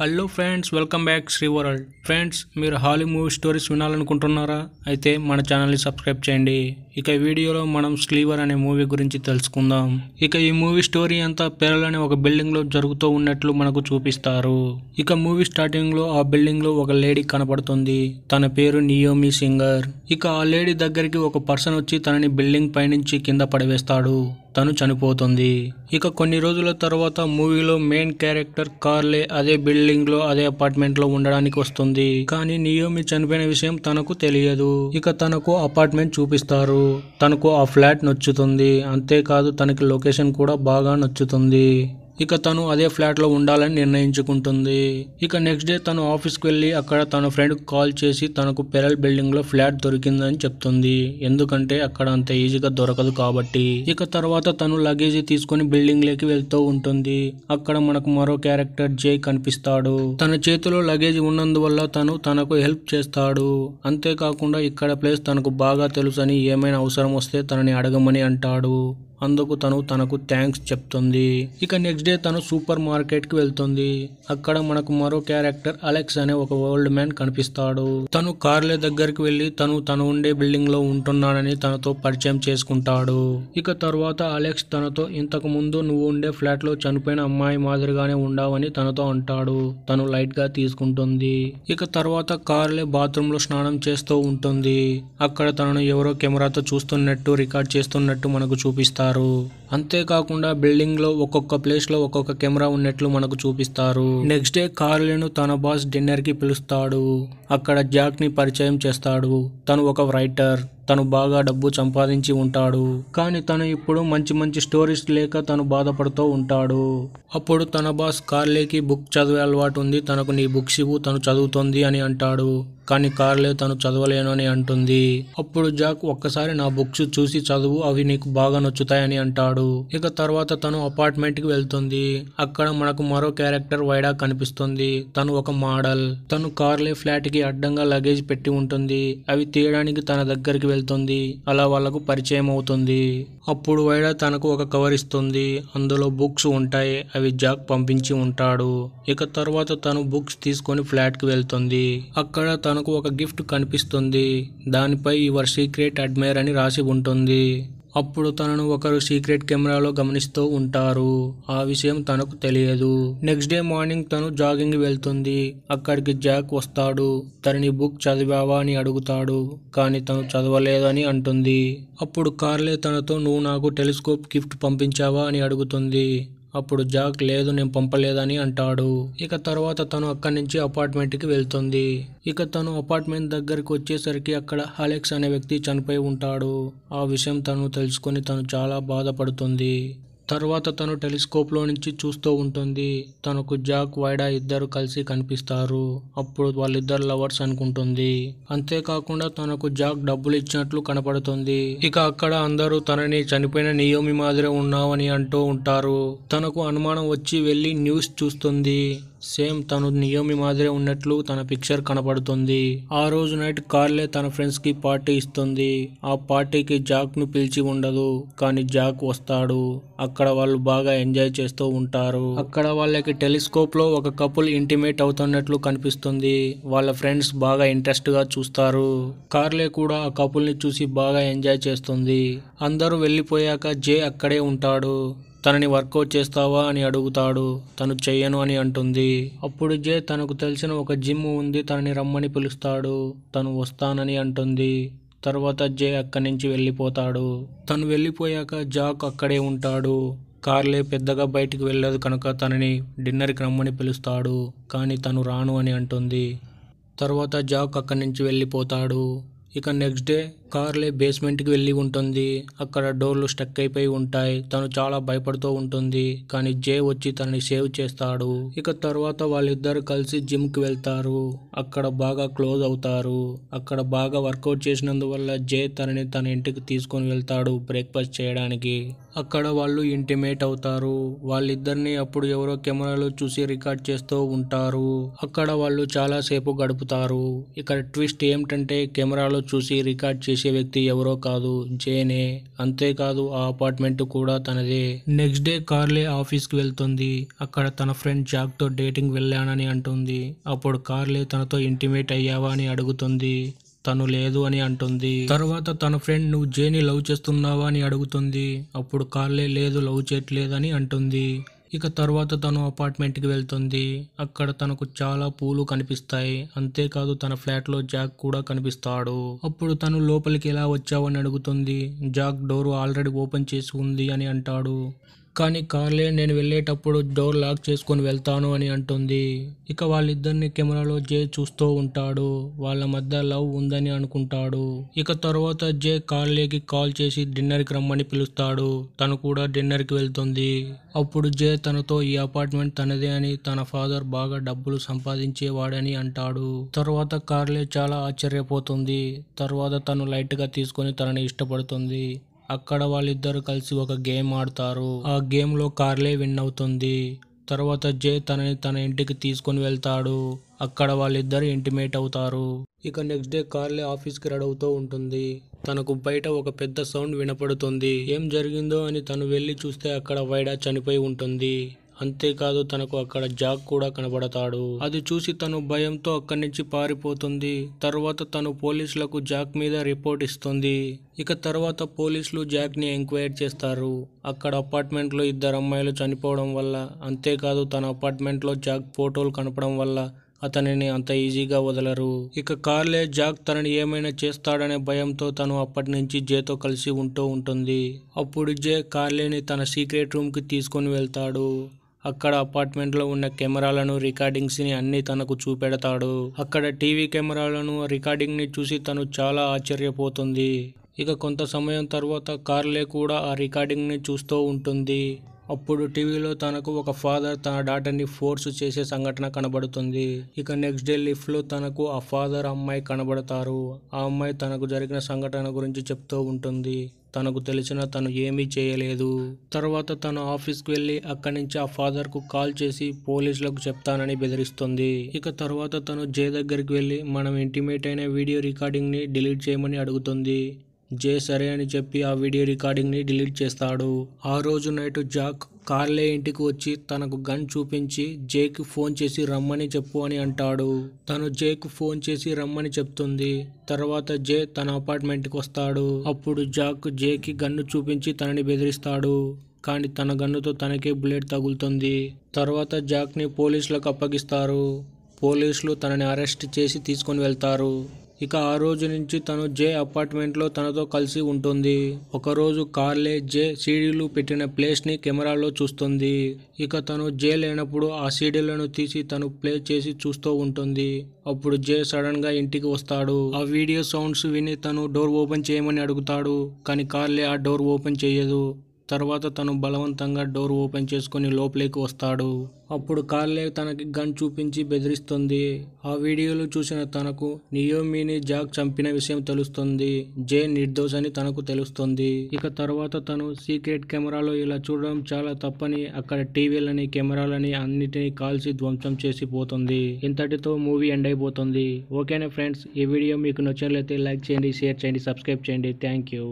hello friends welcome back Sri world friends మీరు హాలీ movie stories వినాలనుకుంటున్నారా అయితే మన ఛానల్ని సబ్స్క్రైబ్ చేయండి ఇక వీడియోలో మనం స్లీవర్ అనే మూవీ గురించి తెలుసుకుందాం ఇక ఈ మూవీ స్టోరీ అంతా పెరల్ అనే ఒక బిల్డింగ్లో జరుగుతూ ఉన్నట్లు మనకు చూపిస్తారు ఇక మూవీ స్టార్టింగ్లో ఆ బిల్డింగ్లో ఒక లేడీ కనపడుతుంది తన పేరు నియోమి సింగర్ ఇక ఆ లేడీ దగ్గరికి ఒక పర్సన్ వచ్చి తనని బిల్డింగ్ పైనుంచి కింద పడవేస్తాడు తను చనిపోతుంది ఇక కొన్ని రోజుల తర్వాత మూవీలో మెయిన్ క్యారెక్టర్ కార్లే అదే బిల్డింగ్ లో అదే అపార్ట్మెంట్ లో ఉండడానికి వస్తుంది కానీ నియోమి చనిపోయిన విషయం తనకు తెలియదు ఇక తనకు అపార్ట్మెంట్ చూపిస్తారు తనకు ఆ ఫ్లాట్ నచ్చుతుంది అంతేకాదు తనకి లొకేషన్ కూడా బాగా నచ్చుతుంది ఇక తను అదే ఫ్లాట్లో ఉండాలని నిర్ణయించుకుంటుంది ఇక నెక్స్ట్ డే తను ఆఫీస్కి వెళ్ళి అక్కడ తన ఫ్రెండ్కి కాల్ చేసి తనకు పెరల్ బిల్డింగ్లో ఫ్లాట్ దొరికిందని చెప్తుంది ఎందుకంటే అక్కడ అంత ఈజీగా దొరకదు కాబట్టి ఇక తర్వాత తను లగేజీ తీసుకుని బిల్డింగ్లోకి వెళ్తూ ఉంటుంది అక్కడ మనకు మరో క్యారెక్టర్ జే కనిపిస్తాడు తన చేతిలో లగేజ్ ఉన్నందువల్ల తను తనకు హెల్ప్ చేస్తాడు అంతేకాకుండా ఇక్కడ ప్లేస్ తనకు బాగా తెలుసని ఏమైనా అవసరం వస్తే తనని అడగమని అంటాడు అందుకు తను తనకు థ్యాంక్స్ చెప్తుంది ఇక నెక్స్ట్ డే తను సూపర్ మార్కెట్ కి వెళ్తుంది అక్కడ మనకు మరో క్యారెక్టర్ అలెక్స్ అనే ఒక ఓల్డ్ మ్యాన్ కనిపిస్తాడు తను కార్లే దగ్గరికి వెళ్లి తను తను ఉండే బిల్డింగ్ లో ఉంటున్నాడని తనతో పరిచయం చేసుకుంటాడు ఇక తర్వాత అలెక్స్ తనతో ఇంతకు ముందు నువ్వు ఉండే ఫ్లాట్ లో చనిపోయిన అమ్మాయి మాదిరిగానే ఉండావని తనతో అంటాడు తను లైట్ గా తీసుకుంటుంది ఇక తర్వాత కార్లే బాత్రూమ్ లో స్నానం చేస్తూ ఉంటుంది అక్కడ తనను ఎవరో కెమెరాతో చూస్తున్నట్టు రికార్డ్ చేస్తున్నట్టు మనకు చూపిస్తారు చూపిస్తారు అంతేకాకుండా బిల్డింగ్ లో ఒక్కొక్క ప్లేస్ లో ఒక్కొక్క కెమెరా ఉన్నట్లు మనకు చూపిస్తారు నెక్స్ట్ డే కార్లను తన బాస్ డిన్నర్ కి పిలుస్తాడు అక్కడ జాక్ ని పరిచయం చేస్తాడు తను ఒక రైటర్ తను బాగా డబ్బు సంపాదించి ఉంటాడు కానీ తను ఇప్పుడు మంచి మంచి స్టోరీస్ లేక తను బాధపడుతూ ఉంటాడు అప్పుడు తన బాస్ కార్లేకి బుక్ చదివే అలవాటు ఉంది తనకు నీ బుక్స్ ఇవ్వు తను చదువుతోంది అని అంటాడు కానీ కార్లే తను చదవలేను అని అంటుంది అప్పుడు జాక్ ఒక్కసారి నా బుక్స్ చూసి చదువు అవి నీకు బాగా నచ్చుతాయని అంటాడు ఇక తర్వాత తను అపార్ట్మెంట్ కి వెళ్తుంది అక్కడ మనకు మరో క్యారెక్టర్ వైడా కనిపిస్తుంది తను ఒక మోడల్ తను కార్లే ఫ్లాట్ కి అడ్డంగా లగేజ్ పెట్టి ఉంటుంది అవి తీయడానికి తన దగ్గరికి వెళ్తుంది అలా వాళ్లకు పరిచయం అవుతుంది అప్పుడు వైడా తనకు ఒక కవర్ ఇస్తుంది అందులో బుక్స్ ఉంటాయి అవి జాక్ పంపించి ఉంటాడు ఇక తర్వాత తను బుక్స్ తీసుకొని ఫ్లాట్ కి వెళ్తుంది అక్కడ తనకు ఒక గిఫ్ట్ కనిపిస్తుంది దానిపై యువర్ సీక్రెట్ అడ్మైర్ అని రాసి ఉంటుంది అప్పుడు తనను ఒకరు సీక్రెట్ కెమెరాలో గమనిస్తూ ఉంటారు ఆ విషయం తనకు తెలియదు నెక్స్ట్ డే మార్నింగ్ తను జాగింగ్ వెళ్తుంది అక్కడికి జాక్ వస్తాడు తనని బుక్ చదివావా అని అడుగుతాడు కానీ తను చదవలేదని అంటుంది అప్పుడు కార్లే తనతో నువ్వు నాకు టెలిస్కోప్ గిఫ్ట్ పంపించావా అని అడుగుతుంది అప్పుడు జాక్ లేదు నేను పంపలేదని అంటాడు ఇక తర్వాత తను అక్కడి నుంచి అపార్ట్మెంట్కి వెళ్తుంది ఇక తను అపార్ట్మెంట్ దగ్గరికి వచ్చేసరికి అక్కడ అలెక్స్ అనే వ్యక్తి చనిపోయి ఉంటాడు ఆ విషయం తను తెలుసుకొని తను చాలా బాధపడుతుంది తరువాత తను టెలిస్కోప్లో నుంచి చూస్తూ ఉంటుంది తనకు జాక్ వైడా ఇద్దరు కలిసి కనిపిస్తారు అప్పుడు వాళ్ళిద్దరు లవర్స్ అనుకుంటుంది అంతేకాకుండా తనకు జాక్ డబ్బులు ఇచ్చినట్లు కనపడుతుంది ఇక అక్కడ అందరూ తనని చనిపోయిన నియోమి మాదిరే ఉన్నావని అంటూ ఉంటారు తనకు అనుమానం వచ్చి వెళ్ళి న్యూస్ చూస్తుంది సేమ్ తను నియోమి మాదిరే ఉన్నట్లు తన పిక్చర్ కనపడుతుంది ఆ రోజు నైట్ కార్లే తన ఫ్రెండ్స్ కి పార్టీ ఇస్తుంది ఆ పార్టీకి జాక్ ను పిలిచి ఉండదు కానీ జాక్ వస్తాడు అక్కడ వాళ్ళు బాగా ఎంజాయ్ చేస్తూ ఉంటారు అక్కడ వాళ్ళకి టెలిస్కోప్ లో ఒక కపుల్ ఇంటిమేట్ అవుతున్నట్లు కనిపిస్తుంది వాళ్ళ ఫ్రెండ్స్ బాగా ఇంట్రెస్ట్ గా చూస్తారు కార్లే కూడా ఆ కపుల్ ని చూసి బాగా ఎంజాయ్ చేస్తుంది అందరూ వెళ్ళిపోయాక జే అక్కడే ఉంటాడు తనని వర్కౌట్ చేస్తావా అని అడుగుతాడు తను చెయ్యను అని అంటుంది అప్పుడు జే తనకు తెలిసిన ఒక జిమ్ ఉంది తనని రమ్మని పిలుస్తాడు తను వస్తానని అంటుంది తర్వాత జే అక్కడి నుంచి వెళ్ళిపోతాడు తను వెళ్ళిపోయాక జాక్ అక్కడే ఉంటాడు కార్లే పెద్దగా బయటికి వెళ్ళదు కనుక తనని డిన్నర్కి రమ్మని పిలుస్తాడు కానీ తను రాను అని అంటుంది తర్వాత జాక్ అక్కడి నుంచి వెళ్ళిపోతాడు ఇక నెక్స్ట్ డే కార్లే బేస్మెంట్కి వెళ్ళి ఉంటుంది అక్కడ డోర్లు స్టక్ అయిపోయి ఉంటాయి తను చాలా భయపడుతూ ఉంటుంది కానీ జే వచ్చి తనని సేవ్ చేస్తాడు ఇక తర్వాత వాళ్ళిద్దరు కలిసి జిమ్కి వెళ్తారు అక్కడ బాగా క్లోజ్ అవుతారు అక్కడ బాగా వర్కౌట్ చేసినందువల్ల జే తనని తన ఇంటికి తీసుకొని వెళ్తాడు బ్రేక్ఫాస్ట్ చేయడానికి అక్కడ వాళ్ళు ఇంటిమేట్ అవుతారు వాళ్ళిద్దరిని అప్పుడు ఎవరో కెమెరాలో చూసి రికార్డ్ చేస్తూ ఉంటారు అక్కడ వాళ్ళు చాలాసేపు గడుపుతారు ఇక్కడ ట్విస్ట్ ఏమిటంటే కెమెరాలో చూసి రికార్డ్ చేసి చేసే వ్యక్తి ఎవరో కాదు జేనే అంతేకాదు ఆ అపార్ట్మెంట్ కూడా తనదే నెక్స్ట్ డే కార్లే ఆఫీస్కి వెళ్తుంది అక్కడ తన ఫ్రెండ్ జాక్తో డేటింగ్ వెళ్ళానని అంటుంది అప్పుడు కార్లే తనతో ఇంటిమేట్ అయ్యావా అని అడుగుతుంది తను లేదు అని అంటుంది తర్వాత తన ఫ్రెండ్ నువ్వు జేని లవ్ చేస్తున్నావా అని అడుగుతుంది అప్పుడు కార్లే లేదు లవ్ చేయట్లేదని అంటుంది ఇక తర్వాత తను అపార్ట్మెంట్కి వెళ్తుంది అక్కడ తనకు చాలా పూలు కనిపిస్తాయి అంతేకాదు తన ఫ్లాట్లో జాక్ కూడా కనిపిస్తాడు అప్పుడు తను లోపలికి ఎలా వచ్చావని అడుగుతుంది జాక్ డోర్ ఆల్రెడీ ఓపెన్ చేసి ఉంది అని అంటాడు కానీ కార్లే నేను వెళ్ళేటప్పుడు డోర్ లాక్ చేసుకొని వెళ్తాను అని అంటుంది ఇక వాళ్ళిద్దరిని కెమెరాలో జే చూస్తూ ఉంటాడు వాళ్ళ మధ్య లవ్ ఉందని అనుకుంటాడు ఇక తర్వాత జే కార్లేకి కాల్ చేసి డిన్నర్కి రమ్మని పిలుస్తాడు తను కూడా డిన్నర్కి వెళ్తుంది అప్పుడు జే తనతో ఈ అపార్ట్మెంట్ తనదే అని తన ఫాదర్ బాగా డబ్బులు సంపాదించేవాడని అంటాడు తర్వాత కార్లే చాలా ఆశ్చర్యపోతుంది తర్వాత తను లైట్గా తీసుకొని తనని ఇష్టపడుతుంది అక్కడ వాళ్ళిద్దరు కలిసి ఒక గేమ్ ఆడతారు ఆ గేమ్ లో కార్లే విన్ అవుతుంది తర్వాత జే తనని తన ఇంటికి తీసుకొని వెళ్తాడు అక్కడ వాళ్ళిద్దరు ఇంటిమేట్ అవుతారు ఇక నెక్స్ట్ డే కార్లే ఆఫీస్కి రెడీ అవుతూ ఉంటుంది తనకు బయట ఒక పెద్ద సౌండ్ వినపడుతుంది ఏం జరిగిందో అని తను వెళ్ళి చూస్తే అక్కడ వైడా చనిపోయి ఉంటుంది అంతేకాదు తనకు అక్కడ జాక్ కూడా కనబడతాడు అది చూసి తను భయంతో అక్కడి నుంచి పారిపోతుంది తర్వాత తను పోలీసులకు జాక్ మీద రిపోర్ట్ ఇస్తుంది ఇక తర్వాత పోలీసులు జాక్ని ఎంక్వైర్ చేస్తారు అక్కడ అపార్ట్మెంట్లో ఇద్దరు అమ్మాయిలు చనిపోవడం వల్ల అంతేకాదు తన అపార్ట్మెంట్లో జాక్ ఫోటోలు కనపడం వల్ల అతనిని అంత ఈజీగా వదలరు ఇక కార్లే జాక్ తనని ఏమైనా చేస్తాడనే భయంతో తను అప్పటి నుంచి జేతో కలిసి ఉంటూ ఉంటుంది అప్పుడు జే కార్లేని తన సీక్రెట్ రూమ్ కి తీసుకొని వెళ్తాడు అక్కడ అపార్ట్మెంట్లో ఉన్న కెమెరాలను రికార్డింగ్స్ని అన్నీ తనకు చూపెడతాడు అక్కడ టీవీ కెమెరాలను రికార్డింగ్ని చూసి తను చాలా ఆశ్చర్యపోతుంది ఇక కొంత సమయం తర్వాత కార్లే కూడా ఆ రికార్డింగ్ని చూస్తూ ఉంటుంది అప్పుడు టీవీలో తనకు ఒక ఫాదర్ తన డాటర్ని ఫోర్స్ చేసే సంఘటన కనబడుతుంది ఇక నెక్స్ట్ డే లిఫ్ట్లో తనకు ఆ ఫాదర్ అమ్మాయి కనబడతారు ఆ అమ్మాయి తనకు జరిగిన సంఘటన గురించి చెప్తూ ఉంటుంది తనకు తెలిసిన తను ఏమీ చేయలేదు తర్వాత తను ఆఫీస్కి వెళ్ళి అక్కడి నుంచి ఆ ఫాదర్కు కాల్ చేసి పోలీసులకు చెప్తానని బెదిరిస్తుంది ఇక తర్వాత తను జే దగ్గరికి వెళ్ళి మనం ఇంటిమేట్ అయిన వీడియో రికార్డింగ్ని డిలీట్ చేయమని అడుగుతుంది జే సరే అని చెప్పి ఆ వీడియో రికార్డింగ్ని డిలీట్ చేస్తాడు ఆ రోజు నైట్ జాక్ కార్లే ఇంటికి వచ్చి తనకు గన్ చూపించి జేకి ఫోన్ చేసి రమ్మని చెప్పు అని అంటాడు తను జేకు ఫోన్ చేసి రమ్మని చెప్తుంది తర్వాత జే తన అపార్ట్మెంట్కి వస్తాడు అప్పుడు జాక్ జేకి గన్ను చూపించి తనని బెదిరిస్తాడు కానీ తన గన్నుతో తనకే బుల్లెట్ తగులుతుంది తర్వాత జాక్ని పోలీసులకు అప్పగిస్తారు పోలీసులు తనని అరెస్ట్ చేసి తీసుకొని వెళ్తారు ఇక ఆ రోజు నుంచి తను జే అపార్ట్మెంట్లో తనతో కలిసి ఉంటుంది ఒకరోజు కార్లే జే సీడీలు పెట్టిన ప్లేస్ని కెమెరాలో చూస్తుంది ఇక తను జే లేనప్పుడు ఆ సీడీలను తీసి తను ప్లే చేసి చూస్తూ ఉంటుంది అప్పుడు జే సడన్గా ఇంటికి వస్తాడు ఆ వీడియో సౌండ్స్ విని తను డోర్ ఓపెన్ చేయమని అడుగుతాడు కానీ కార్లే ఆ డోర్ ఓపెన్ చేయదు తర్వాత తను బలవంతంగా డోర్ ఓపెన్ చేసుకుని లోపలికి వస్తాడు అప్పుడు కార్లే తనకి గన్ చూపించి బెదిరిస్తుంది ఆ వీడియోలు చూసిన తనకు నియోమిని జాక్ చంపిన విషయం తెలుస్తుంది జే నిర్దోష్ అని తనకు తెలుస్తుంది ఇక తర్వాత తను సీక్రెట్ కెమెరాలో ఇలా చూడడం చాలా తప్పని అక్కడ టీవీలని కెమెరాలని అన్నిటినీ కాల్చి ధ్వంసం చేసి పోతుంది ఇంతటితో మూవీ ఎండ్ అయిపోతుంది ఓకేనా ఫ్రెండ్స్ ఈ వీడియో మీకు నచ్చినట్లయితే లైక్ చేయండి షేర్ చేయండి సబ్స్క్రైబ్ చేయండి థ్యాంక్ యూ